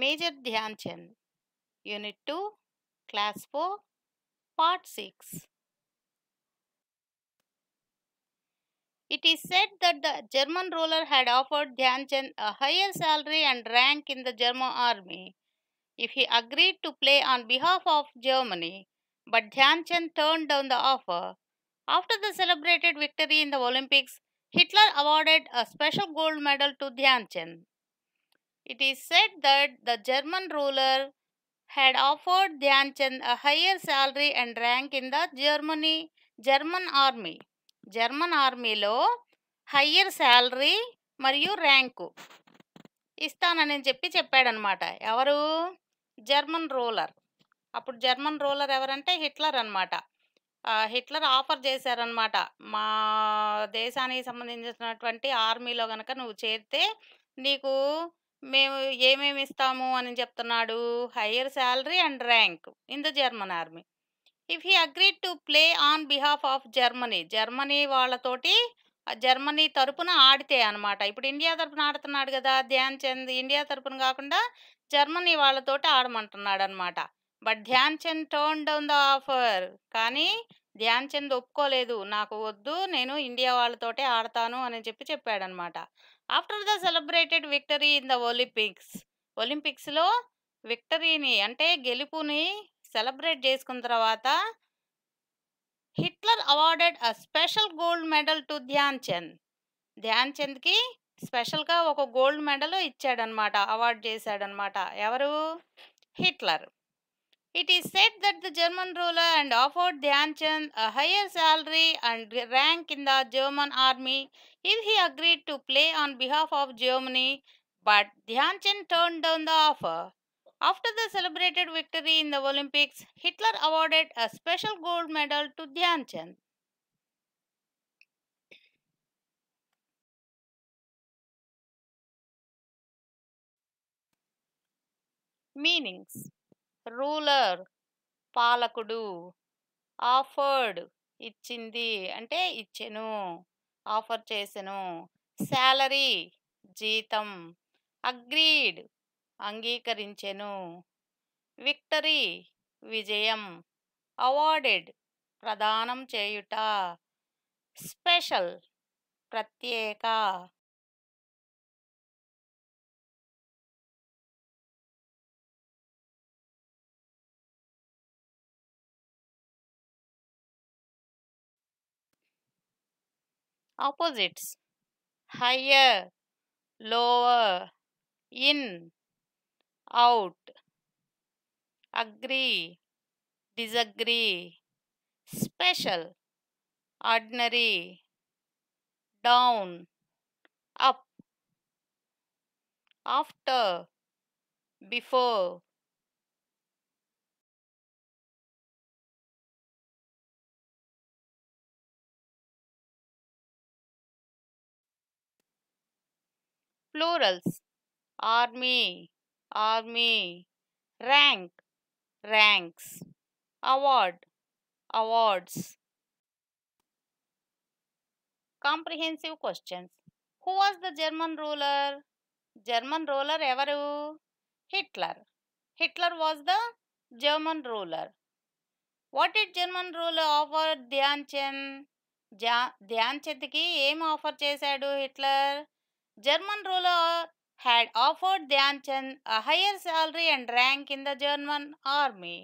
Major Chen, Unit 2, Class 4, Part 6. It is said that the German ruler had offered Chen a higher salary and rank in the German army if he agreed to play on behalf of Germany, but Chen turned down the offer. After the celebrated victory in the Olympics, Hitler awarded a special gold medal to Chen. It is said that the German ruler had offered Dhyanchand a higher salary and rank in the Germany German army German ఆర్మీలో higher salary మరియు rank ఇస్తానని చెప్పి చెప్పాడనమాట ఎవరు German ruler అప్పుడు German ruler ఎవరంటే Hitler అనమాట Hitler offer చేశారనమాట మా దేశానికి సంబంధించినటువంటి ఆర్మీలో కనుక నువ్వు చేరితే నీకు మేము ఏమేమి ఇస్తాము అని చెప్తున్నాడు higher salary and rank in the German army if he agreed to play on behalf of Germany Germany వాళ్ళతోటి జర్మనీ తరపున ఆడితే అనమాట ఇప్పుడు ఇండియా తరపున ఆడుతున్నాడు కదా ధ్యాన్ చంద్ ఇండియా తరపున కాకుండా జర్మనీ వాళ్ళతోటి ఆడమంటున్నాడు అనమాట but Dhyan Chand turn down the offer కానీ ధ్యాన్ చంద్ ఒప్పుకోలేదు నాకు వద్దు నేను ఇండియా వాళ్ళతోటే ఆడతాను అని చెప్పి చెప్పాడనమాట after the celebrated victory in the Olympics ఒలింపిక్స్లో విక్టరీని అంటే గెలుపుని సెలబ్రేట్ చేసుకున్న తర్వాత Hitler awarded a special gold medal to Dhyan Chand Dhyan చంద్కి స్పెషల్గా ఒక గోల్డ్ మెడల్ ఇచ్చాడనమాట అవార్డు చేశాడనమాట ఎవరు Hitler It is said that the German ruler and offered Dhyanchand a higher salary and rank in the German army if he agreed to play on behalf of Germany, but Dhyanchand turned down the offer. After the celebrated victory in the Olympics, Hitler awarded a special gold medal to Dhyanchand. Meanings ruler పాలకుడు offered ఇచ్చింది అంటే ఇచ్చెను offer చేసెను salary జీతం agreed అంగీకరించెను victory విజయం awarded ప్రదానం చేయుట స్పెషల్ ప్రత్యేక opposites higher lower in out agree disagree special ordinary down up after before plurals army army rank ranks award awards comprehensive questions who was the german ruler german ruler evaru hitler hitler was the german ruler what it German rule offer Dhyan Chand Dhyan చంద్కి ఏం offer చేశాడు Hitler German had offered Dhyan Chand a higher salary and rank in the German army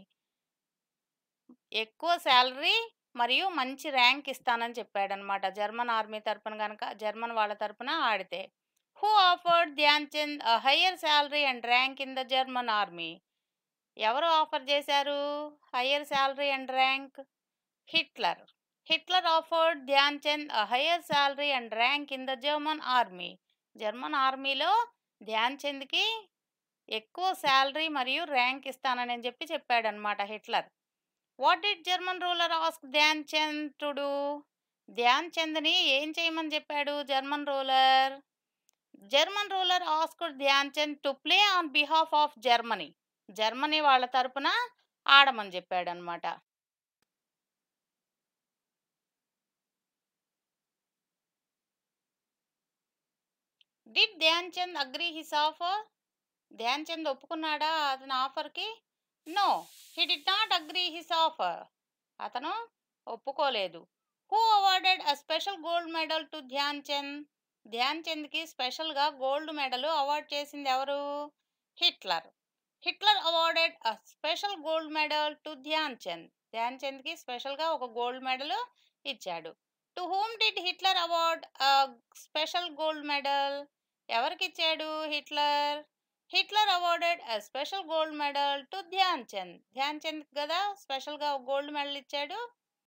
ఎక్కువ salary మరియు మంచి rank ఇస్తానని చెప్పాడనమాట German army తరపున కనుక జర్మన్ వాళ్ళ తరపున ఆడితే who offered Chand a higher salary and rank in the German army ఎవరు ఆఫర్ చేశారు higher salary and rank Hitler Hitler offered Dhyan a higher salary and rank in the German army German ఆర్మీలో ధ్యాన్ చంద్కి ఎక్కువ salary మరియు rank ఇస్తానని చెప్పి అనమాట Hitler what did German ruler ask Dhyan Chand Dhyan చంద్ని ఏం చేయమని చెప్పాడు German ruler German ruler asked Dhyan Chand to play on behalf of Germany Germany వాళ్ళ తరపున ఆడమని చెప్పాడనమాట did Dhyan Chand agree his offer Dhyan Chand ఒప్పుకున్నాడా అతని ఆఫర్కి no he did not agree his offer అతను ఒప్పుకోలేదు who awarded a special gold medal to Dhyan Chand Dhyan చంద్కి స్పెషల్గా గోల్డ్ మెడల్ అవార్డ్ చేసింది ఎవరు Hitler Hitler awarded a special gold medal to Dhyan Chand Dhyan చంద్కి స్పెషల్గా ఒక గోల్డ్ మెడల్ ఇచ్చాడు to whom did Hitler award special gold medal ఇచ్చాడు Hitler Hitler awarded special gold medal to Dhyan Chand Dhyan Chand కదా స్పెషల్గా గోల్డ్ మెడల్ ఇచ్చాడు